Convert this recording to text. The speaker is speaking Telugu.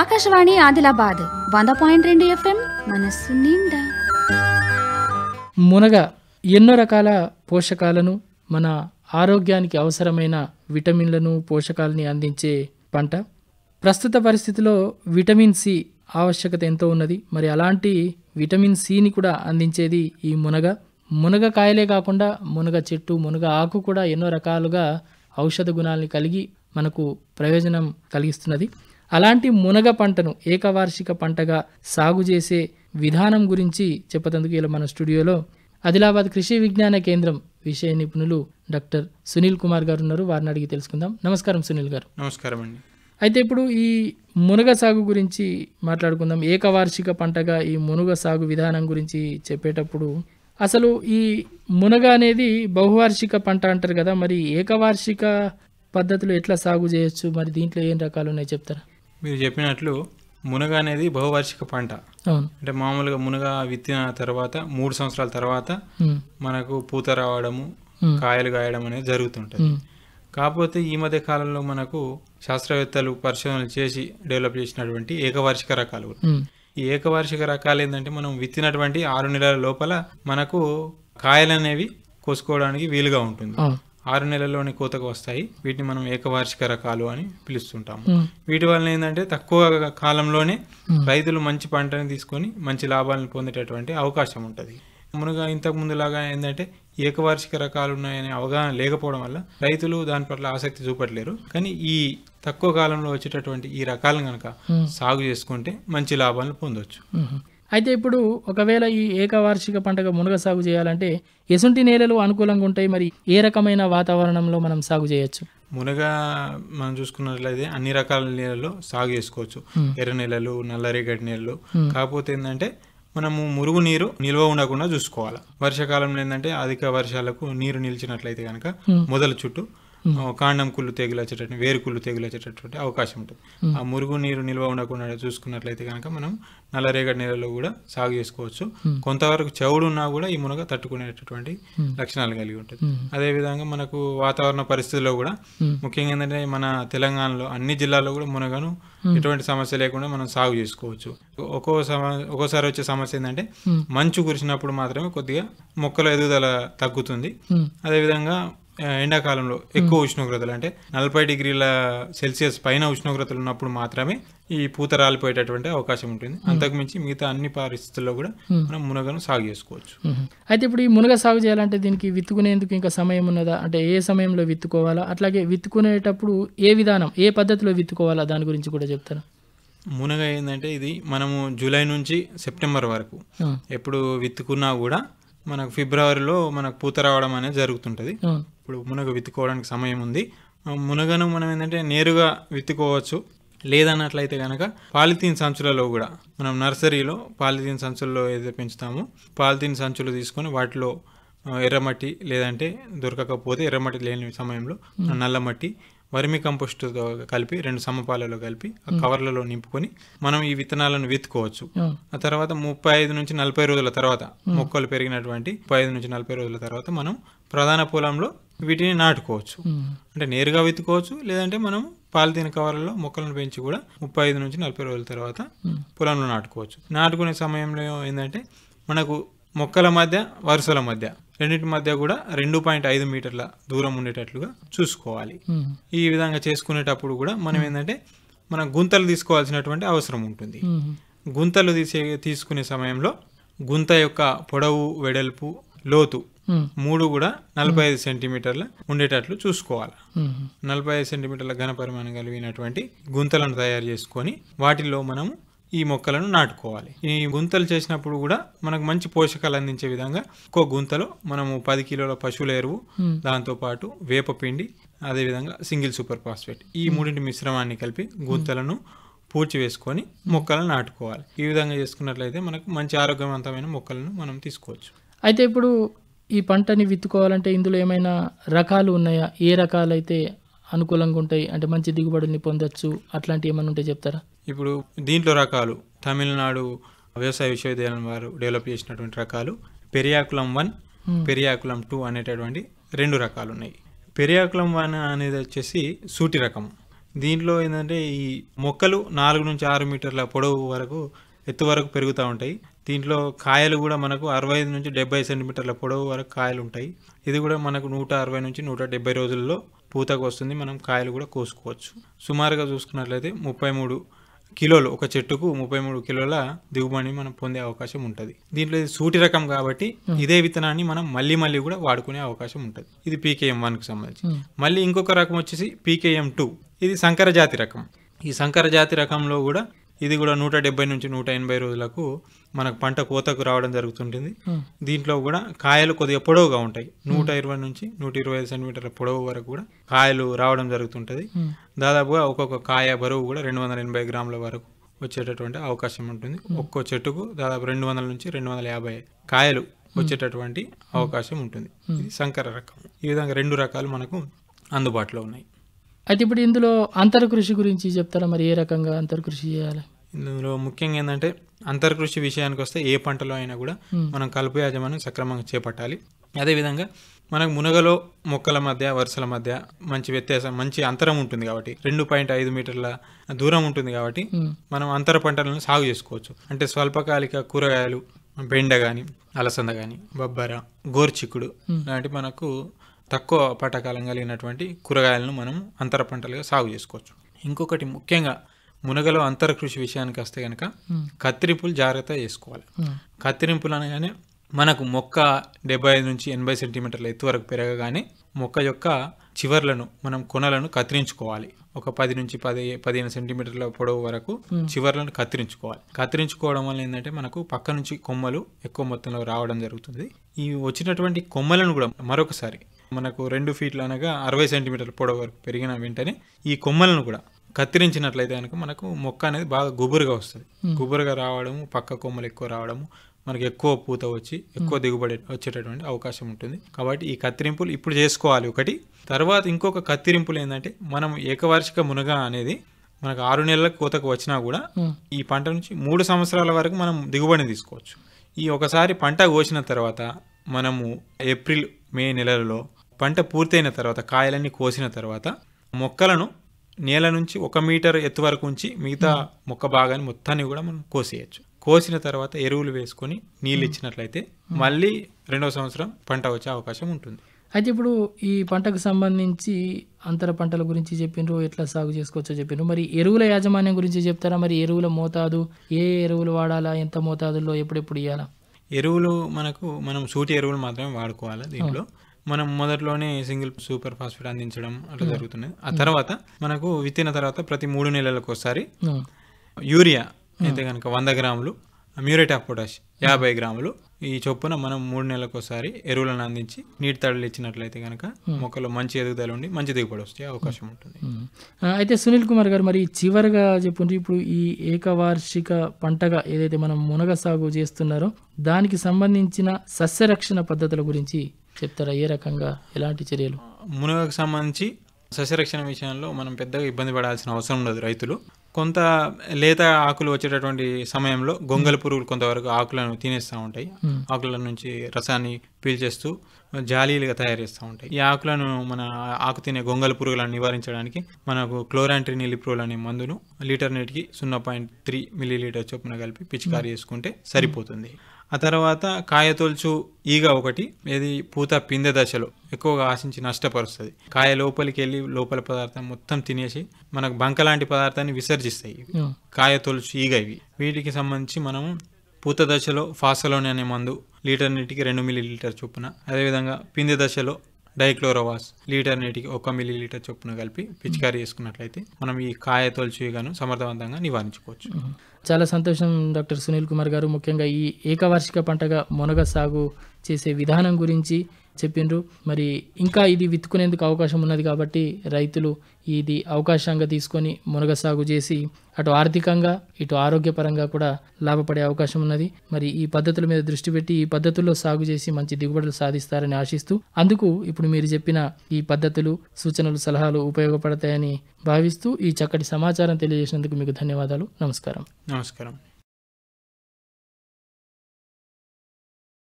ఆకాశవాణి ఆదిలాబాద్ వంద పాయింట్ రెండు ఎఫ్ఎం మనస్సు నిండా మునగ ఎన్నో రకాల పోషకాలను మన ఆరోగ్యానికి అవసరమైన విటమిన్లను పోషకాలని అందించే పంట ప్రస్తుత పరిస్థితిలో విటమిన్ సి ఆవశ్యకత ఎంతో ఉన్నది మరి అలాంటి విటమిన్ సిని కూడా అందించేది ఈ మునగ మునగ కాయలే కాకుండా మునగ చెట్టు మునగ ఆకు కూడా ఎన్నో రకాలుగా ఔషధ గుణాలని కలిగి మనకు ప్రయోజనం కలిగిస్తున్నది అలాంటి మునగ పంటను ఏకవార్షిక పంటగా సాగు చేసే విధానం గురించి చెప్పతందుకు ఇలా మన స్టూడియోలో ఆదిలాబాద్ కృషి విజ్ఞాన కేంద్రం విషయ నిపుణులు డాక్టర్ సునీల్ కుమార్ గారు ఉన్నారు వారిని అడిగి తెలుసుకుందాం నమస్కారం సునీల్ గారు నమస్కారం అండి అయితే ఇప్పుడు ఈ మునగ సాగు గురించి మాట్లాడుకుందాం ఏకవార్షిక పంటగా ఈ మునగ సాగు విధానం గురించి చెప్పేటప్పుడు అసలు ఈ మునగ అనేది బహువార్షిక పంట అంటారు కదా మరి ఏకవార్షిక పద్ధతులు ఎట్లా సాగు చేయొచ్చు మరి దీంట్లో ఏం రకాలు ఉన్నాయి చెప్తారా మీరు చెప్పినట్లు మునగ అనేది బహువార్షిక పంట అంటే మామూలుగా మునగ విత్తిన తర్వాత మూడు సంవత్సరాల తర్వాత మనకు పూత రావడము కాయలు కాయడం అనేది జరుగుతుంటుంది కాకపోతే ఈ మధ్య కాలంలో మనకు శాస్త్రవేత్తలు పరిశోధనలు చేసి డెవలప్ చేసినటువంటి ఏకవార్షిక రకాలు ఈ ఏకవార్షిక రకాలు ఏంటంటే మనం విత్తినటువంటి ఆరు నెలల లోపల మనకు కాయలు అనేవి కోసుకోవడానికి వీలుగా ఉంటుంది ఆరు నెలల్లోని కోతకు వస్తాయి వీటిని మనం ఏకవార్షిక రకాలు అని పిలుస్తుంటాము hmm. వీటి వలన ఏంటంటే తక్కువ కాలంలోనే hmm. రైతులు మంచి పంటని తీసుకొని మంచి లాభాలను పొందేటటువంటి అవకాశం ఉంటుంది మునుగా ఇంతకు ముందులాగా ఏంటంటే ఏకవార్షిక రకాలు ఉన్నాయనే అవగాహన లేకపోవడం వల్ల రైతులు దాని పట్ల ఆసక్తి చూపట్లేరు కానీ ఈ తక్కువ కాలంలో వచ్చేటటువంటి ఈ రకాలను కనుక hmm. సాగు చేసుకుంటే మంచి లాభాలను పొందవచ్చు అయితే ఇప్పుడు ఒకవేళ ఈ ఏకవార్షిక పంటగా మునగ సాగు చేయాలంటే ఎసుంటి నేలలు అనుకూలంగా ఉంటాయి మరి ఏ రకమైన వాతావరణంలో మనం సాగు చేయొచ్చు మునగ మనం చూసుకున్నట్లయితే అన్ని రకాల నేలల్లో సాగు చేసుకోవచ్చు ఎర్ర నేలలు నల్లరేగడి నేలలు కాకపోతే ఏంటంటే మనము మురుగు నీరు నిల్వ ఉండకుండా చూసుకోవాలి వర్షాకాలంలో ఏంటంటే అధిక వర్షాలకు నీరు నిలిచినట్లయితే కనుక మొదల చుట్టూ కాండం కుళ్ళు తెగులు వచ్చేటటువంటి వేరు కుళ్ళు తెగులు వచ్చేటటువంటి అవకాశం ఉంటుంది ఆ మురుగు నీరు నిల్వ ఉండకుండా చూసుకున్నట్లయితే కనుక మనం నల్లరేగడి నీళ్ళలో కూడా సాగు చేసుకోవచ్చు కొంతవరకు చెవుడు ఉన్నా కూడా ఈ మునగ తట్టుకునేటటువంటి లక్షణాలు కలిగి ఉంటుంది అదేవిధంగా మనకు వాతావరణ పరిస్థితుల్లో కూడా ముఖ్యంగా ఏంటంటే మన తెలంగాణలో అన్ని జిల్లాల్లో కూడా మునగను ఎటువంటి సమస్య లేకుండా మనం సాగు చేసుకోవచ్చు ఒక్కో ఒక్కోసారి వచ్చే సమస్య ఏంటంటే మంచు కురిసినప్పుడు మాత్రమే కొద్దిగా మొక్కల ఎదుగుదల తగ్గుతుంది అదేవిధంగా ఎండాకాలంలో ఎక్కువ ఉష్ణోగ్రతలు అంటే నలభై డిగ్రీల సెల్సియస్ పైన ఉష్ణోగ్రతలు ఉన్నప్పుడు మాత్రమే ఈ పూత రాలిపోయేటటువంటి అవకాశం ఉంటుంది అంతకుమించి మిగతా అన్ని పరిస్థితుల్లో కూడా మనం మునగను సాగు చేసుకోవచ్చు అయితే ఇప్పుడు ఈ మునగ సాగు చేయాలంటే దీనికి విత్తుకునేందుకు ఇంకా సమయం ఉన్నదా అంటే ఏ సమయంలో విత్తుకోవాలా అట్లాగే విత్తుకునేటప్పుడు ఏ విధానం ఏ పద్ధతిలో విత్తుకోవాలా దాని గురించి కూడా చెప్తారా మునగ ఏంటంటే ఇది మనము జూలై నుంచి సెప్టెంబర్ వరకు ఎప్పుడు విత్తుకున్నా కూడా మనకు ఫిబ్రవరిలో మనకు పూత రావడం అనేది జరుగుతుంటుంది ఇప్పుడు మునగ విత్తుకోవడానికి సమయం ఉంది మునగను మనం ఏంటంటే నేరుగా విత్తుకోవచ్చు లేదన్నట్లయితే కనుక పాలిథీన్ సంచులలో కూడా మనం నర్సరీలో పాలిథీన్ సంచుల్లో ఏదైతే పెంచుతామో పాలిథీన్ సంచులు తీసుకొని వాటిలో ఎర్రమట్టి లేదంటే దొరకకపోతే ఎర్రమట్టి లేని సమయంలో నల్లమట్టి వర్మి కంపోస్ట్తో కలిపి రెండు సమపాలలో కలిపి ఆ కవర్లలో నింపుకొని మనం ఈ విత్తనాలను విత్తుకోవచ్చు ఆ తర్వాత ముప్పై ఐదు నుంచి నలభై రోజుల తర్వాత మొక్కలు పెరిగినటువంటి ముప్పై ఐదు నుంచి నలభై రోజుల తర్వాత మనం ప్రధాన పొలంలో వీటిని నాటుకోవచ్చు అంటే నేరుగా విత్తుకోవచ్చు లేదంటే మనం పాలిథీన్ కవర్లలో మొక్కలను పెంచి కూడా ముప్పై ఐదు నుంచి నలభై రోజుల తర్వాత పొలంలో నాటుకోవచ్చు నాటుకునే సమయంలో ఏంటంటే మనకు మొక్కల మధ్య వరుసల మధ్య రెండింటి మధ్య కూడా రెండు పాయింట్ ఐదు మీటర్ల దూరం ఉండేటట్లుగా చూసుకోవాలి ఈ విధంగా చేసుకునేటప్పుడు కూడా మనం ఏంటంటే మనం గుంతలు తీసుకోవాల్సినటువంటి అవసరం ఉంటుంది గుంతలు తీసే తీసుకునే సమయంలో గుంత యొక్క పొడవు వెడల్పు లోతు మూడు కూడా నలభై ఐదు సెంటీమీటర్ల ఉండేటట్లు చూసుకోవాలి నలభై ఐదు సెంటీమీటర్ల ఘనపరిమాణం కలిగినటువంటి గుంతలను తయారు చేసుకొని వాటిల్లో మనము ఈ మొక్కలను నాటుకోవాలి ఈ గుంతలు చేసినప్పుడు కూడా మనకు మంచి పోషకాలు అందించే విధంగా ఒక్కో గుంతలో మనము పది కిలోల పశువుల ఎరువు దాంతోపాటు అదే అదేవిధంగా సింగిల్ సూపర్ ఫాస్ఫేట్ ఈ మూడింటి మిశ్రమాన్ని కలిపి గుంతలను పూడ్చి వేసుకొని మొక్కలను నాటుకోవాలి ఈ విధంగా చేసుకున్నట్లయితే మనకు మంచి ఆరోగ్యవంతమైన మొక్కలను మనం తీసుకోవచ్చు అయితే ఇప్పుడు ఈ పంటని విత్తుకోవాలంటే ఇందులో ఏమైనా రకాలు ఉన్నాయా ఏ రకాలైతే అనుకూలంగా ఉంటాయి అంటే మంచి దిగుబడిని పొందొచ్చు అట్లాంటివి ఏమైనా ఉంటే చెప్తారా ఇప్పుడు దీంట్లో రకాలు తమిళనాడు వ్యవసాయ విశ్వవిద్యాలయం వారు డెవలప్ చేసినటువంటి రకాలు Periyakulam one hmm. Periyakulam two అనేటటువంటి రెండు రకాలు ఉన్నాయి పెరియాకులం వన్ అనేది వచ్చేసి సూటి రకం దీంట్లో ఏంటంటే ఈ మొక్కలు నాలుగు నుంచి ఆరు మీటర్ల పొడవు వరకు ఎత్తు వరకు పెరుగుతూ ఉంటాయి దీంట్లో కాయలు కూడా మనకు అరవై ఐదు నుంచి డెబ్బై సెంటీమీటర్ల పొడవు వరకు కాయలు ఉంటాయి ఇది కూడా మనకు నూట అరవై నుంచి నూట డెబ్బై రోజుల్లో పూతకు వస్తుంది మనం కాయలు కూడా కోసుకోవచ్చు సుమారుగా చూసుకున్నట్లయితే ముప్పై మూడు కిలోలు ఒక చెట్టుకు ముప్పై మూడు కిలోల దిగుబడిని మనం పొందే అవకాశం ఉంటుంది దీంట్లో ఇది సూటి రకం కాబట్టి ఇదే విత్తనాన్ని మనం మళ్ళీ మళ్ళీ కూడా వాడుకునే అవకాశం ఉంటుంది ఇది పీకేఎం వన్కి సంబంధించి మళ్ళీ ఇంకొక రకం వచ్చేసి పీకేఎం టూ ఇది సంకర జాతి రకం ఈ సంకర జాతి రకంలో కూడా ఇది కూడా నూట డెబ్బై నుంచి నూట ఎనభై రోజులకు మనకు పంట కోతకు రావడం జరుగుతుంటుంది దీంట్లో కూడా కాయలు కొద్దిగా పొడవుగా ఉంటాయి నూట ఇరవై నుంచి నూట ఇరవై ఐదు సెంటీమీటర్ల పొడవు వరకు కూడా కాయలు రావడం జరుగుతుంటుంది దాదాపుగా ఒక్కొక్క కాయ బరువు కూడా రెండు వందల ఎనభై గ్రాముల వరకు వచ్చేటటువంటి అవకాశం ఉంటుంది ఒక్కో చెట్టుకు దాదాపు రెండు వందల నుంచి రెండు వందల యాభై కాయలు వచ్చేటటువంటి అవకాశం ఉంటుంది ఇది సంకర రకం ఈ విధంగా రెండు రకాలు మనకు అందుబాటులో ఉన్నాయి అయితే ఇప్పుడు ఇందులో అంతర్కృషి గురించి చెప్తారా మరి ఏ రకంగా అంతర్కృషి చేయాలి ఇందులో ముఖ్యంగా ఏంటంటే అంతర్కృషి విషయానికి వస్తే ఏ పంటలో అయినా కూడా మనం కలుపు యాజమాన్యం సక్రమంగా చేపట్టాలి అదేవిధంగా మనకు మునగలో మొక్కల మధ్య వరుసల మధ్య మంచి వ్యత్యాసం మంచి అంతరం ఉంటుంది కాబట్టి రెండు పాయింట్ ఐదు మీటర్ల దూరం ఉంటుంది కాబట్టి మనం అంతర పంటలను సాగు చేసుకోవచ్చు అంటే స్వల్పకాలిక కూరగాయలు బెండ కానీ అలసంద కానీ బొబ్బర గోర్చిక్కుడు లాంటి మనకు తక్కువ పటకాలం కలిగినటువంటి కూరగాయలను మనం అంతర పంటలుగా సాగు చేసుకోవచ్చు ఇంకొకటి ముఖ్యంగా మునగలో అంతర కృషి విషయానికి వస్తే కనుక కత్తిరింపులు జాగ్రత్త చేసుకోవాలి కత్తిరింపులు అనగానే మనకు మొక్క డెబ్బై ఐదు నుంచి ఎనభై సెంటీమీటర్ల ఎత్తు వరకు పెరగగానే మొక్క యొక్క చివర్లను మనం కొనలను కత్తిరించుకోవాలి ఒక పది నుంచి పది పదిహేను సెంటీమీటర్ల పొడవు వరకు చివర్లను కత్తిరించుకోవాలి కత్తిరించుకోవడం వల్ల ఏంటంటే మనకు పక్క నుంచి కొమ్మలు ఎక్కువ మొత్తంలో రావడం జరుగుతుంది ఈ వచ్చినటువంటి కొమ్మలను కూడా మరొకసారి మనకు రెండు ఫీట్లు అనగా అరవై సెంటీమీటర్ల పొడవు వరకు పెరిగిన వెంటనే ఈ కొమ్మలను కూడా కత్తిరించినట్లయితే కనుక మనకు మొక్క అనేది బాగా గుబురుగా వస్తుంది hmm. గుబురుగా రావడము పక్క కొమ్మలు ఎక్కువ రావడము మనకి ఎక్కువ పూత వచ్చి ఎక్కువ hmm. దిగుబడి వచ్చేటటువంటి అవకాశం ఉంటుంది కాబట్టి ఈ కత్తిరింపులు ఇప్పుడు చేసుకోవాలి ఒకటి తర్వాత ఇంకొక కత్తిరింపులు ఏంటంటే మనం ఏకవార్షిక మునగ అనేది మనకు ఆరు నెలల కోతకు వచ్చినా కూడా hmm. ఈ పంట నుంచి మూడు సంవత్సరాల వరకు మనం దిగుబడిని తీసుకోవచ్చు ఈ ఒకసారి పంట కోసిన తర్వాత మనము ఏప్రిల్ మే నెలలలో పంట పూర్తయిన తర్వాత కాయలన్నీ కోసిన తర్వాత మొక్కలను నేల నుంచి ఒక మీటర్ ఎత్తు వరకు ఉంచి మిగతా మొక్క భాగాన్ని మొత్తాన్ని కూడా మనం కోసేయచ్చు కోసిన తర్వాత ఎరువులు వేసుకొని నీళ్ళు ఇచ్చినట్లయితే మళ్ళీ రెండవ సంవత్సరం పంట వచ్చే అవకాశం ఉంటుంది అయితే ఇప్పుడు ఈ పంటకు సంబంధించి అంతర పంటల గురించి చెప్పిండ్రు ఎట్లా సాగు చేసుకోవచ్చో చెప్పిండ్రు మరి ఎరువుల యాజమాన్యం గురించి చెప్తారా మరి ఎరువుల మోతాదు ఏ ఎరువులు వాడాలా ఎంత మోతాదుల్లో ఎప్పుడెప్పుడు ఇవ్వాలా ఎరువులు మనకు మనం సూటి ఎరువులు మాత్రమే వాడుకోవాలి దీంట్లో మనం మొదట్లోనే సింగిల్ సూపర్ ఫాస్ఫేట్ అందించడం అట్లా hmm. జరుగుతుంది ఆ తర్వాత మనకు విత్తిన తర్వాత ప్రతి మూడు నెలలకు ఒకసారి hmm. Urea hmm. అయితే కనుక వంద గ్రాములు మ్యూరేట్ ఆఫ్ పొటాష్ యాభై గ్రాములు ఈ చొప్పున మనం మూడు నెలలకు ఒకసారి ఎరువులను అందించి నీటి తడలు ఇచ్చినట్లయితే కనుక మొక్కలు మంచి ఎదుగుదల ఉండి మంచి దిగుబడి వస్తే అవకాశం ఉంటుంది అయితే సునీల్ కుమార్ గారు మరి చివరిగా చెప్పుంటే ఇప్పుడు ఈ ఏకవార్షిక పంటగా ఏదైతే మనం మునగ సాగు చేస్తున్నారో దానికి సంబంధించిన సస్యరక్షణ పద్ధతుల గురించి చెప్తారా ఏ రకంగా ఎలాంటి చర్యలు మునగకు సంబంధించి సస్యరక్షణ విషయంలో మనం పెద్దగా ఇబ్బంది పడాల్సిన అవసరం ఉండదు రైతులు కొంత లేత ఆకులు వచ్చేటటువంటి సమయంలో గొంగల పురుగులు కొంతవరకు ఆకులను తినేస్తూ ఉంటాయి ఆకుల నుంచి రసాన్ని పీల్చేస్తూ జాలీలుగా తయారు చేస్తూ ఉంటాయి ఈ ఆకులను మన ఆకు తినే గొంగల పురుగులను నివారించడానికి మనకు క్లోరాంట్రిన్ ఎలిప్రోల్ అనే మందును లీటర్ నీటికి సున్నా పాయింట్ త్రీ మిల్లీ లీటర్ చొప్పున కలిపి పిచికారి చేసుకుంటే సరిపోతుంది ఆ తర్వాత కాయతొలుచు ఈగ ఒకటి ఇది పూత పిందె దశలో ఎక్కువగా ఆశించి నష్టపరుస్తుంది కాయ లోపలికి వెళ్ళి లోపల పదార్థం మొత్తం తినేసి మనకు బంక లాంటి పదార్థాన్ని విసర్జిస్తాయి కాయతొలుచు ఈగ ఇవి వీటికి సంబంధించి మనము పూత దశలో ఫాసలోని అనే మందు లీటర్ నీటికి రెండు మిల్లీ లీటర్ చొప్పున అదేవిధంగా పిందె దశలో డైక్లోరోవాస్ లీటర్ నీటికి ఒక మిల్లీ లీటర్ చొప్పున కలిపి పిచికారీ చేసుకున్నట్లయితే మనం ఈ కాయ తొలచిగాను సమర్థవంతంగా నివారించుకోవచ్చు చాలా సంతోషం డాక్టర్ సునీల్ కుమార్ గారు ముఖ్యంగా ఈ ఏకవార్షిక పంటగా మునగ సాగు చేసే విధానం గురించి చెప్పిండ్రు మరి ఇంకా ఇది విత్తుకునేందుకు అవకాశం ఉన్నది కాబట్టి రైతులు ఇది అవకాశంగా తీసుకొని మునగ సాగు చేసి అటు ఆర్థికంగా ఇటు ఆరోగ్యపరంగా కూడా లాభపడే అవకాశం ఉన్నది మరి ఈ పద్ధతుల మీద దృష్టి పెట్టి ఈ పద్ధతుల్లో సాగు చేసి మంచి దిగుబడులు సాధిస్తారని ఆశిస్తూ అందుకు ఇప్పుడు మీరు చెప్పిన ఈ పద్ధతులు సూచనలు సలహాలు ఉపయోగపడతాయని భావిస్తూ ఈ చక్కటి సమాచారం తెలియజేసినందుకు మీకు ధన్యవాదాలు నమస్కారం నమస్కారం